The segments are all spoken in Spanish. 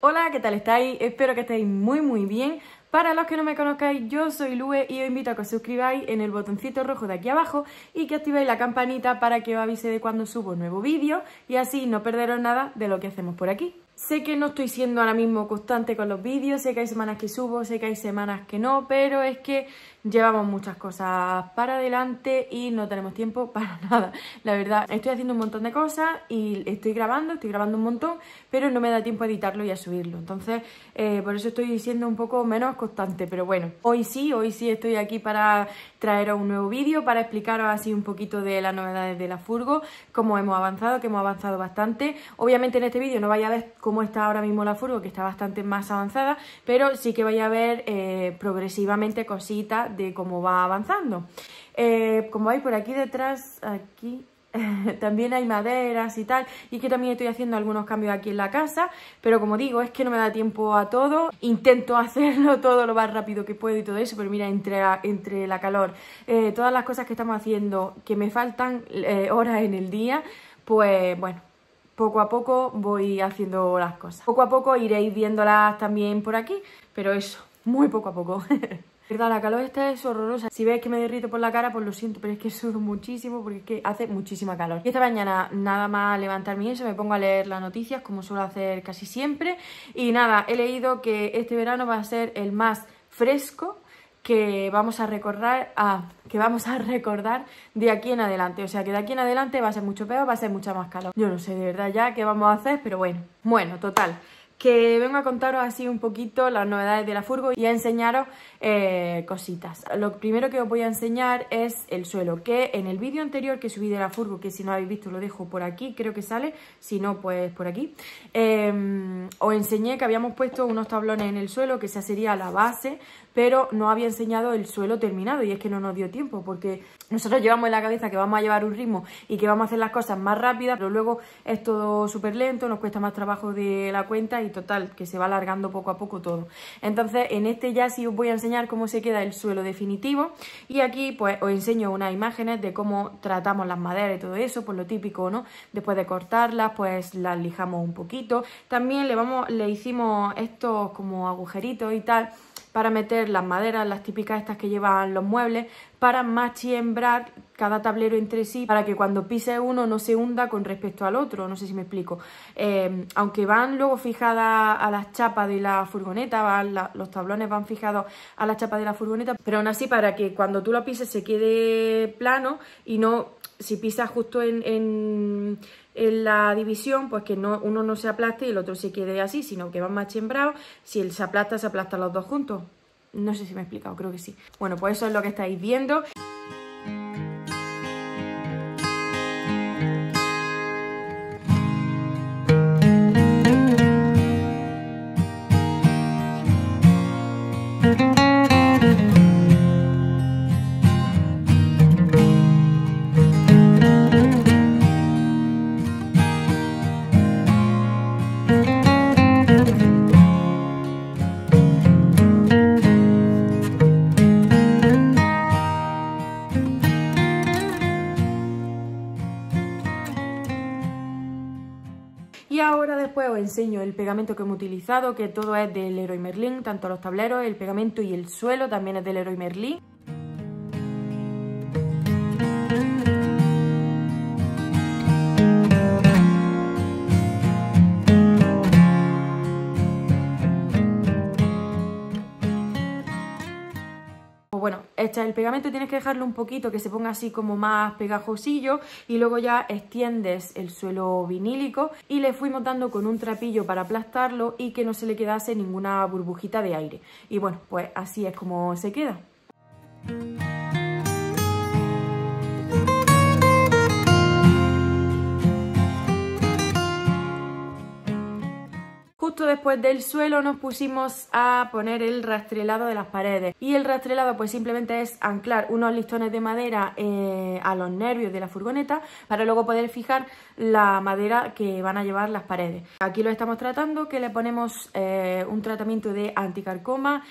Hola, ¿qué tal estáis? Espero que estéis muy muy bien. Para los que no me conozcáis, yo soy Lue y os invito a que os suscribáis en el botoncito rojo de aquí abajo y que activéis la campanita para que os avise de cuando subo un nuevo vídeo y así no perderos nada de lo que hacemos por aquí. Sé que no estoy siendo ahora mismo constante con los vídeos, sé que hay semanas que subo, sé que hay semanas que no, pero es que llevamos muchas cosas para adelante y no tenemos tiempo para nada. La verdad, estoy haciendo un montón de cosas y estoy grabando, estoy grabando un montón, pero no me da tiempo a editarlo y a subirlo. Entonces, eh, por eso estoy siendo un poco menos constante, pero bueno, hoy sí, hoy sí estoy aquí para traeros un nuevo vídeo para explicaros así un poquito de las novedades de la Furgo, cómo hemos avanzado, que hemos avanzado bastante. Obviamente en este vídeo no vais a ver cómo está ahora mismo la Furgo, que está bastante más avanzada, pero sí que vais a ver eh, progresivamente cositas de cómo va avanzando. Eh, como veis por aquí detrás, aquí también hay maderas y tal y que también estoy haciendo algunos cambios aquí en la casa pero como digo es que no me da tiempo a todo intento hacerlo todo lo más rápido que puedo y todo eso pero mira entre, entre la calor eh, todas las cosas que estamos haciendo que me faltan eh, horas en el día pues bueno poco a poco voy haciendo las cosas poco a poco iréis viéndolas también por aquí pero eso muy poco a poco Verdad, la calor esta es horrorosa. Si ves que me derrito por la cara, pues lo siento, pero es que sudo muchísimo porque hace muchísima calor. Y esta mañana, nada más levantarme eso, me pongo a leer las noticias, como suelo hacer casi siempre. Y nada, he leído que este verano va a ser el más fresco que vamos a recordar ah, que vamos a recordar de aquí en adelante. O sea que de aquí en adelante va a ser mucho peor, va a ser mucha más calor. Yo no sé de verdad ya qué vamos a hacer, pero bueno. Bueno, total que vengo a contaros así un poquito las novedades de la furgo y a enseñaros eh, cositas. Lo primero que os voy a enseñar es el suelo, que en el vídeo anterior que subí de la furgo, que si no habéis visto lo dejo por aquí, creo que sale, si no pues por aquí, em, os enseñé que habíamos puesto unos tablones en el suelo, que esa sería la base, pero no había enseñado el suelo terminado y es que no nos dio tiempo porque nosotros llevamos en la cabeza que vamos a llevar un ritmo y que vamos a hacer las cosas más rápidas, pero luego es todo súper lento, nos cuesta más trabajo de la cuenta y total, que se va alargando poco a poco todo. Entonces, en este ya sí os voy a enseñar cómo se queda el suelo definitivo y aquí pues os enseño unas imágenes de cómo tratamos las maderas y todo eso, por pues lo típico, ¿no? Después de cortarlas, pues las lijamos un poquito. También le, vamos, le hicimos estos como agujeritos y tal para meter las maderas, las típicas estas que llevan los muebles, para machiembrar cada tablero entre sí, para que cuando pise uno no se hunda con respecto al otro, no sé si me explico. Eh, aunque van luego fijadas a las chapas de la furgoneta, van los tablones van fijados a las chapas de la furgoneta, pero aún así para que cuando tú lo pises se quede plano y no, si pisas justo en en la división, pues que no, uno no se aplaste y el otro se quede así, sino que van más chembrados. Si él se aplasta, se aplastan los dos juntos. No sé si me he explicado, creo que sí. Bueno, pues eso es lo que estáis viendo. os enseño el pegamento que hemos utilizado, que todo es del y Merlin, tanto los tableros, el pegamento y el suelo también es del Leroy Merlin. el pegamento tienes que dejarlo un poquito que se ponga así como más pegajosillo y luego ya extiendes el suelo vinílico y le fui montando con un trapillo para aplastarlo y que no se le quedase ninguna burbujita de aire. Y bueno, pues así es como se queda. después del suelo nos pusimos a poner el rastrelado de las paredes y el rastrelado pues simplemente es anclar unos listones de madera eh, a los nervios de la furgoneta para luego poder fijar la madera que van a llevar las paredes. Aquí lo estamos tratando que le ponemos eh, un tratamiento de anticarcoma,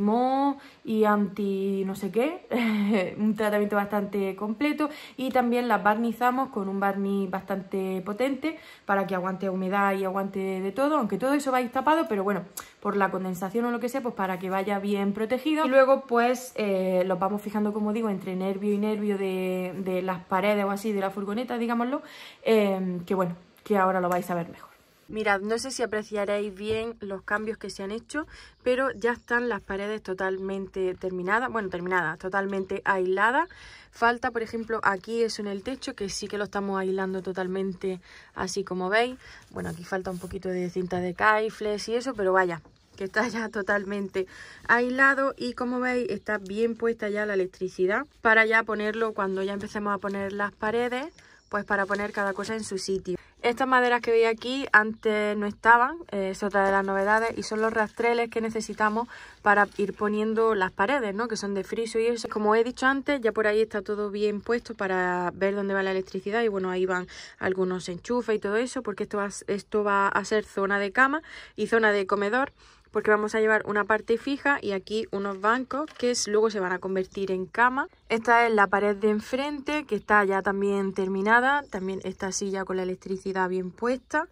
mo y anti no sé qué, un tratamiento bastante completo y también las barnizamos con un barniz bastante potente para que aguante humedad y aguante de todo, aunque todo eso vais tapado, pero bueno, por la condensación o lo que sea, pues para que vaya bien protegido. Y luego pues eh, los vamos fijando, como digo, entre nervio y nervio de, las paredes o así de la furgoneta, digámoslo, em, que bueno, que ahora lo vais a ver mejor. Mirad, no sé si apreciaréis bien los cambios que se han hecho, pero ya están las paredes totalmente terminadas, bueno, terminadas, totalmente aisladas. Falta, por ejemplo, aquí eso en el techo, que sí que lo estamos aislando totalmente, así como veis. Bueno, aquí falta un poquito de cinta de caifles y eso, pero vaya, que está ya totalmente aislado y como veis está bien puesta ya la electricidad para ya ponerlo cuando ya empecemos a poner las paredes pues para poner cada cosa en su sitio. Estas maderas que veis aquí antes no estaban, eh, es otra de las novedades, y son los rastreles que necesitamos para ir poniendo las paredes, ¿no? que son de friso y eso. Como he dicho antes, ya por ahí está todo bien puesto para ver dónde va la electricidad y bueno, ahí van algunos enchufes y todo eso, porque esto esto va a ser zona de cama y zona de comedor porque vamos a llevar una parte fija y aquí unos bancos que luego se van a convertir en cama. Esta es la pared de enfrente que está ya también terminada, también esta silla con la electricidad bien puesta.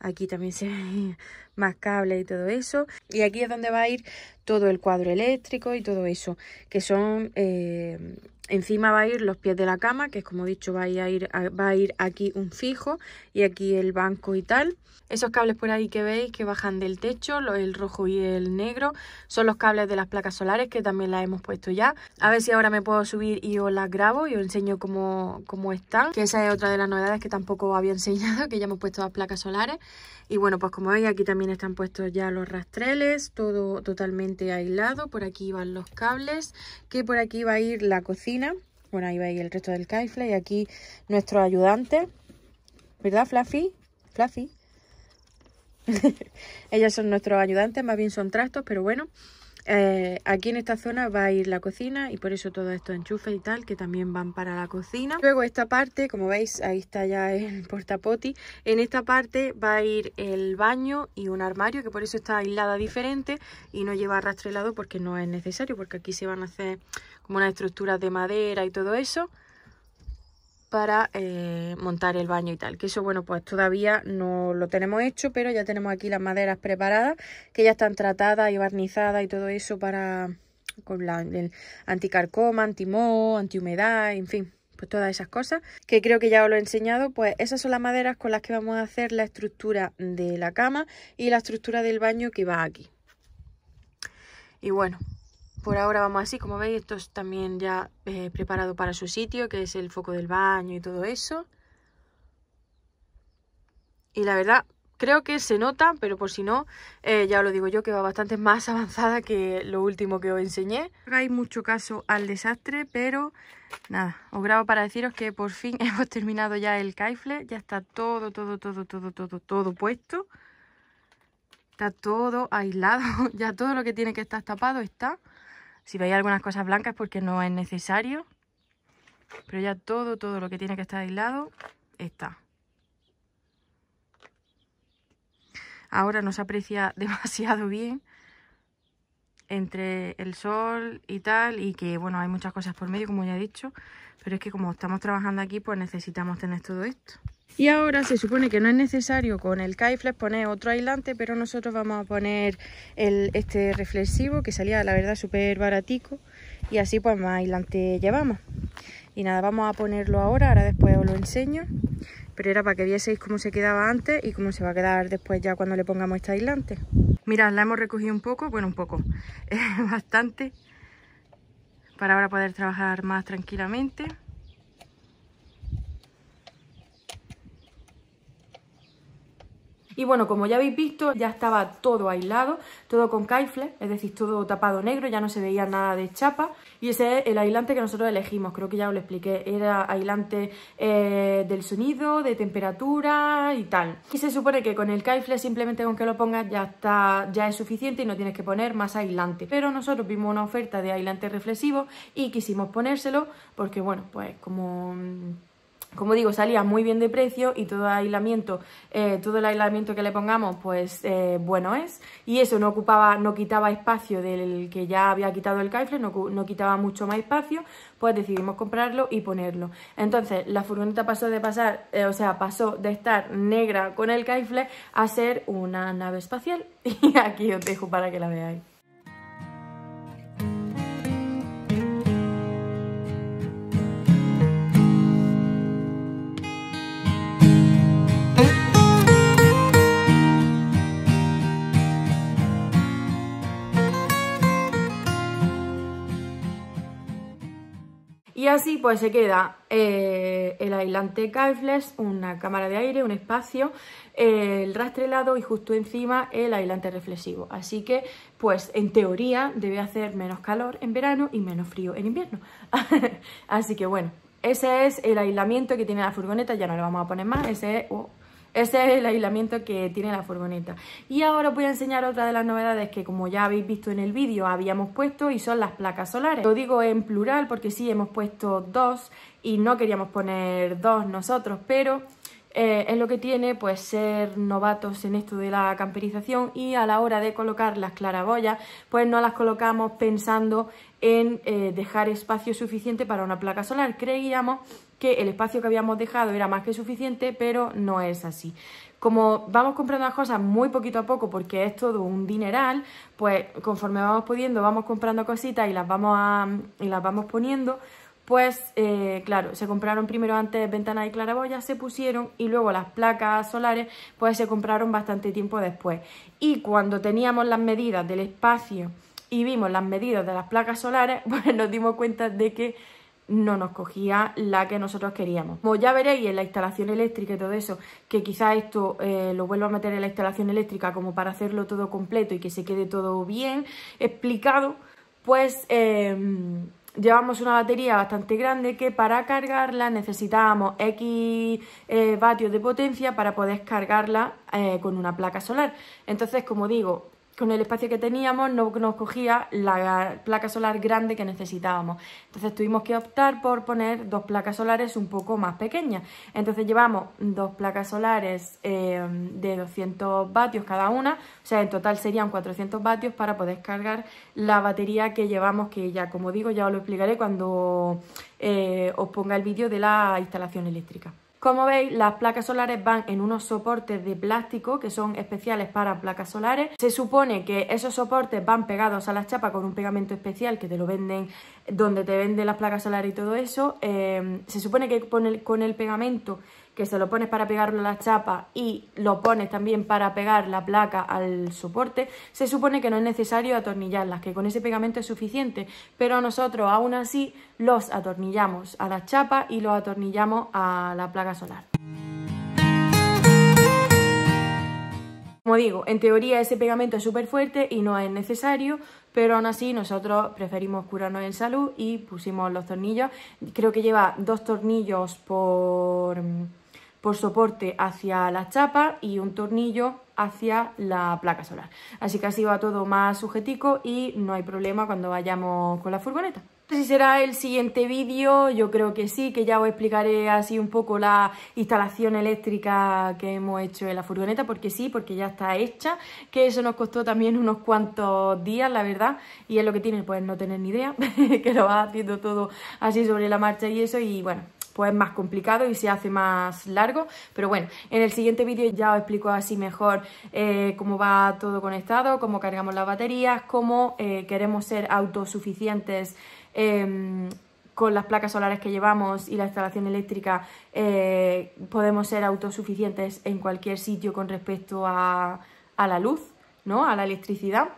Aquí también se ven más cables y todo eso. Y aquí es donde va a ir todo el cuadro eléctrico y todo eso, que son eh, Encima va a ir los pies de la cama, que es como he dicho, va a, ir, va a ir aquí un fijo y aquí el banco y tal. Esos cables por ahí que veis que bajan del techo, el rojo y el negro, son los cables de las placas solares que también las hemos puesto ya. A ver si ahora me puedo subir y os las grabo y os enseño cómo, cómo están. Que esa es otra de las novedades que tampoco había enseñado, que ya hemos puesto las placas solares. Y bueno, pues como veis aquí también están puestos ya los rastreles, todo totalmente aislado. Por aquí van los cables, que por aquí va a ir la cocina bueno, ahí va el resto del caifle. Y aquí nuestro ayudante. ¿Verdad, Fluffy? Fluffy. Ellas son nuestros ayudantes, más bien son trastos, pero bueno. Eh, aquí en esta zona va a ir la cocina y por eso todo esto enchufe y tal que también van para la cocina. Luego esta parte, como veis, ahí está ya el portapoti. En esta parte va a ir el baño y un armario que por eso está aislada diferente y no lleva rastrelado porque no es necesario porque aquí se van a hacer como unas estructuras de madera y todo eso para eh, montar el baño y tal. Que eso, bueno, pues todavía no lo tenemos hecho, pero ya tenemos aquí las maderas preparadas, que ya están tratadas y barnizadas y todo eso para con el anticarcoma, antimo, antihumedad, en fin, pues todas esas cosas que creo que ya os lo he enseñado, pues esas son las maderas con las que vamos a hacer la estructura de la cama y la estructura del baño que va aquí. Y bueno, por ahora vamos así, como veis esto es también ya eh, preparado para su sitio, que es el foco del baño y todo eso. Y la verdad, creo que se nota, pero por si no, eh, ya os lo digo yo, que va bastante más avanzada que lo último que os enseñé. Hagáis mucho caso al desastre, pero nada, os grabo para deciros que por fin hemos terminado ya el caifle, ya está todo, todo, todo, todo, todo, todo puesto. Está todo aislado, ya todo lo que tiene que estar tapado está. Si veis algunas cosas blancas porque no es necesario. Pero ya todo, todo lo que tiene que estar aislado está. Ahora no se aprecia demasiado bien entre el sol y tal, y que bueno, hay muchas cosas por medio, como ya he dicho, pero es que como estamos trabajando aquí, pues necesitamos tener todo esto. Y ahora se supone que no es necesario con el Kaiflex poner otro aislante, pero nosotros vamos a poner este reflexivo que salía la verdad súper baratico y así pues más aislante llevamos. Y nada, vamos a ponerlo ahora, ahora después os lo enseño, pero era para que vieseis cómo se quedaba antes y cómo se va a quedar después ya cuando le pongamos este aislante. Mirad, la hemos recogido un poco, bueno un poco, bastante, para ahora poder trabajar más tranquilamente. Y bueno, como ya habéis visto, ya estaba todo aislado, todo con caifle, es decir, todo tapado negro, ya no se veía nada de chapa. Y ese es el aislante que nosotros elegimos, creo que ya os lo expliqué. Era aislante eh, del sonido, de temperatura y tal. Y se supone que con el caifle simplemente con que lo pongas ya, está, ya es suficiente y no tienes que poner más aislante. Pero nosotros vimos una oferta de aislante reflexivo y quisimos ponérselo porque, bueno, pues como mm, como digo, salía muy bien de precio y todo, aislamiento, eh, todo el aislamiento que le pongamos, pues eh, bueno es. Y eso no ocupaba, no quitaba espacio del que ya había quitado el Caifle, no, quitaba mucho más espacio, pues decidimos comprarlo y ponerlo. Entonces, la furgoneta pasó de pasar, eh, o sea, pasó de estar negra con el Caifle a ser una nave espacial. Y aquí os dejo para que la veáis. Y así pues se queda eh, el aislante caifles, una cámara de aire, un espacio, el rastrelado y justo encima el aislante reflexivo. Así que pues en teoría debe hacer menos calor en verano y menos frío en invierno. así que bueno, ese es el aislamiento que tiene la furgoneta, ya no le vamos a poner más, ese es... Oh, ese es el aislamiento que tiene la furgoneta. Y ahora os voy a enseñar otra de las novedades que como ya habéis visto en el vídeo habíamos puesto y son las placas solares. Lo digo en plural porque sí hemos puesto dos y no queríamos poner dos nosotros, pero eh, es lo que tiene pues ser novatos en esto de la camperización y a la hora de colocar las claraboyas pues no las colocamos pensando en eh, dejar espacio suficiente para una placa solar. Creíamos que el espacio que habíamos dejado era más que suficiente, pero no es así. Como vamos comprando las cosas muy poquito a poco, porque es todo un dineral, pues conforme vamos pudiendo, vamos comprando cositas y las vamos, y las vamos poniendo, pues eh, claro, se compraron primero antes ventanas y claraboyas, se pusieron y luego las placas solares pues se compraron bastante tiempo después. Y cuando teníamos las medidas del espacio y vimos las medidas de las placas solares, pues nos dimos cuenta de que no nos cogía la que nosotros queríamos. Como ya veréis en la instalación eléctrica y todo eso, que quizás esto eh, lo vuelvo a meter en la instalación eléctrica como para hacerlo todo completo y que se quede todo bien explicado, pues em, llevamos una batería bastante grande que para cargarla necesitábamos X eh, vatios de potencia para poder cargarla eh, con una placa solar. Entonces, como digo, con el espacio que teníamos no nos cogía la placa solar grande que necesitábamos. Entonces tuvimos que optar por poner dos placas solares un poco más pequeñas. Entonces llevamos dos placas solares eh, de 200 vatios cada una, o sea, en total serían 400 vatios para poder cargar la batería que llevamos, que ya, como digo, ya os lo explicaré cuando eh, os ponga el vídeo de la instalación eléctrica. Como veis, las placas solares van en unos soportes de plástico que son especiales para placas solares. Se supone que esos soportes van pegados a la chapa con un pegamento especial que te lo venden donde te venden las placas solares y todo eso. Eh, se supone que con el pegamento que se lo pones para pegarlo a la chapa y lo pones también para pegar la placa al soporte, se supone que no es necesario atornillarlas, que con ese pegamento es suficiente, pero nosotros aún así los atornillamos a la chapa y los atornillamos a la placa solar. Como digo, en teoría ese pegamento es súper fuerte y no es necesario, pero aún así nosotros preferimos curarnos en salud y pusimos los tornillos. Creo que lleva dos tornillos por por soporte hacia la chapa y un tornillo hacia la placa solar. Así que así va todo más sujetico y no hay problema cuando vayamos con la furgoneta. No sé si será el siguiente vídeo, yo creo que sí, que ya os explicaré así un poco la instalación eléctrica que hemos hecho en la furgoneta, porque sí, porque ya está hecha, que eso nos costó también unos cuantos días, la verdad, y es lo que tiene, pues no tener ni idea, que lo va haciendo todo así sobre la marcha y eso, y bueno, pues es más complicado y se hace más largo. Pero bueno, en el siguiente vídeo ya os explico así mejor eh, cómo va todo conectado, cómo cargamos las baterías, cómo eh, queremos ser autosuficientes em, con las placas solares que llevamos y la instalación eléctrica, eh, podemos ser autosuficientes en cualquier sitio con respecto a, a la luz, ¿no? A la electricidad.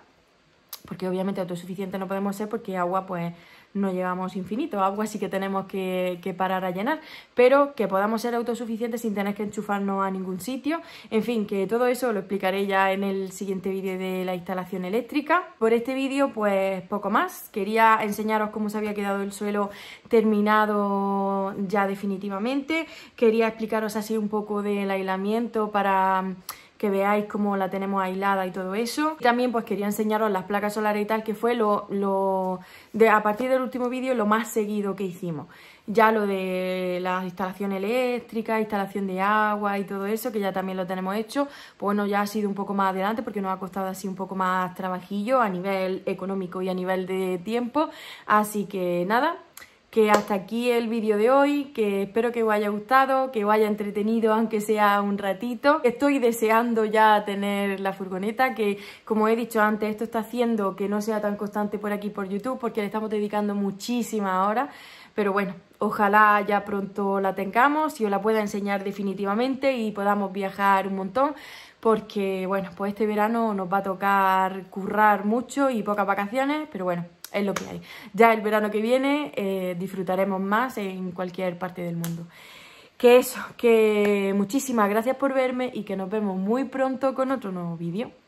Porque obviamente autosuficientes no podemos ser porque agua pues no llevamos infinito, agua así que tenemos que, que, parar a llenar, pero que podamos ser autosuficientes sin tener que enchufarnos a ningún sitio. En fin, que todo eso lo explicaré ya en el siguiente vídeo de la instalación eléctrica. Por este vídeo, pues poco más. Quería enseñaros cómo se había quedado el suelo terminado ya definitivamente. Quería explicaros así un poco del aislamiento para que veáis cómo la tenemos aislada y todo eso. También pues quería enseñaros las placas solares y tal, que fue lo, lo de, a partir del último vídeo lo más seguido que hicimos. Ya lo de las instalaciones eléctricas, instalación de agua y todo eso, que ya también lo tenemos hecho, pues bueno, ya ha sido un poco más adelante porque nos ha costado así un poco más trabajillo a nivel económico y a nivel de tiempo. Así que nada, que hasta aquí el vídeo de hoy, que espero que os haya gustado, que os haya entretenido aunque sea un ratito. Estoy deseando ya tener la furgoneta, que como he dicho antes, esto está haciendo que no sea tan constante por aquí por YouTube porque le estamos dedicando muchísima hora pero bueno, ojalá ya pronto la tengamos y os la pueda enseñar definitivamente y podamos viajar un montón porque bueno, pues este verano nos va a tocar currar mucho y pocas vacaciones, pero bueno, es lo que hay. Ya el verano que viene eh, disfrutaremos más en cualquier parte del mundo. Que eso, que muchísimas gracias por verme y que nos vemos muy pronto con otro nuevo vídeo.